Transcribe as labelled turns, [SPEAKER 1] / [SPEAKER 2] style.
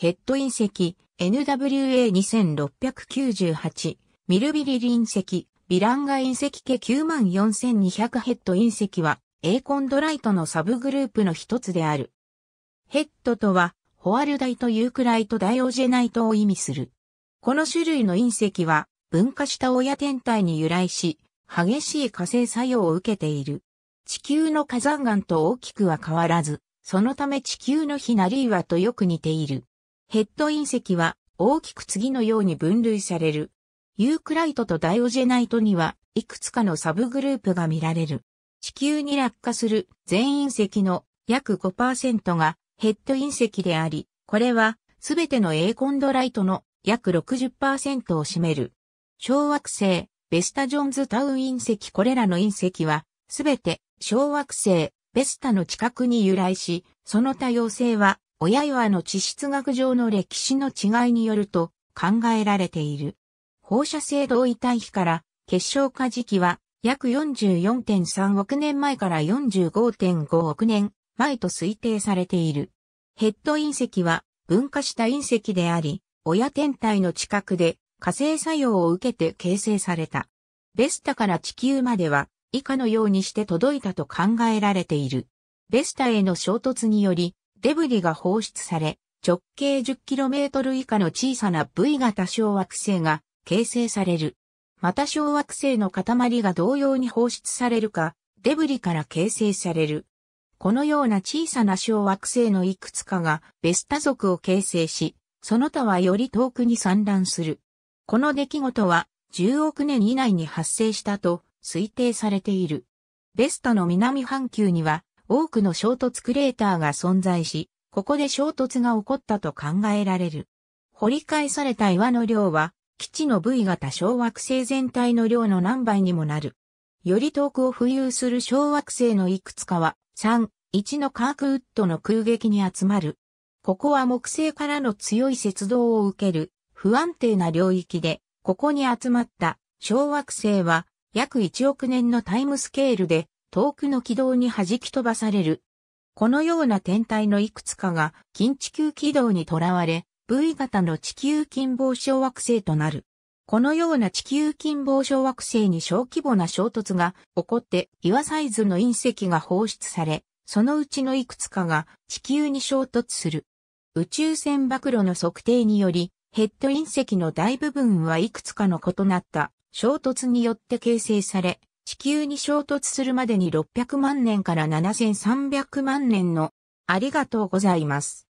[SPEAKER 1] ヘッド隕石、NWA2698、ミルビリ隕石、ビランガ隕石家94200ヘッド隕石は、エーコンドライトのサブグループの一つである。ヘッドとは、ホアルダイト・ユークライト・ダイオジェナイトを意味する。この種類の隕石は、分化した親天体に由来し、激しい火星作用を受けている。地球の火山岩と大きくは変わらず、そのため地球の火なり岩とよく似ている。ヘッド隕石は大きく次のように分類される。ユークライトとダイオジェナイトにはいくつかのサブグループが見られる。地球に落下する全隕石の約5%がヘッド隕石であり、これはすべてのエーコンドライトの約60%を占める。小惑星、ベスタ・ジョンズ・タウン隕石これらの隕石は、すべて小惑星、ベスタの近くに由来し、その多様性は親岩の地質学上の歴史の違いによると考えられている。放射性同位体比から結晶化時期は約44.3億年前から45.5億年前と推定されている。ヘッド隕石は分化した隕石であり、親天体の近くで火星作用を受けて形成された。ベスタから地球までは以下のようにして届いたと考えられている。ベスタへの衝突によりデブリが放出され、直径 10km 以下の小さな V 型小惑星が形成される。また小惑星の塊が同様に放出されるか、デブリから形成される。このような小さな小惑星のいくつかがベスタ族を形成し、その他はより遠くに散乱する。この出来事は10億年以内に発生したと推定されている。ベスタの南半球には多くの衝突クレーターが存在し、ここで衝突が起こったと考えられる。掘り返された岩の量は、基地の部位型小惑星全体の量の何倍にもなる。より遠くを浮遊する小惑星のいくつかは、3、1のカークウッドの空撃に集まる。ここは木星からの強い雪道を受ける不安定な領域で、ここに集まった小惑星は約1億年のタイムスケールで遠くの軌道に弾き飛ばされる。このような天体のいくつかが近地球軌道にとらわれ、V 型の地球近傍小惑星となる。このような地球近傍小惑星に小規模な衝突が起こって岩サイズの隕石が放出され、そのうちのいくつかが地球に衝突する。宇宙船暴露の測定により、ヘッド隕石の大部分はいくつかの異なった衝突によって形成され、球に衝突するまでに600万年から7300万年のありがとうございます。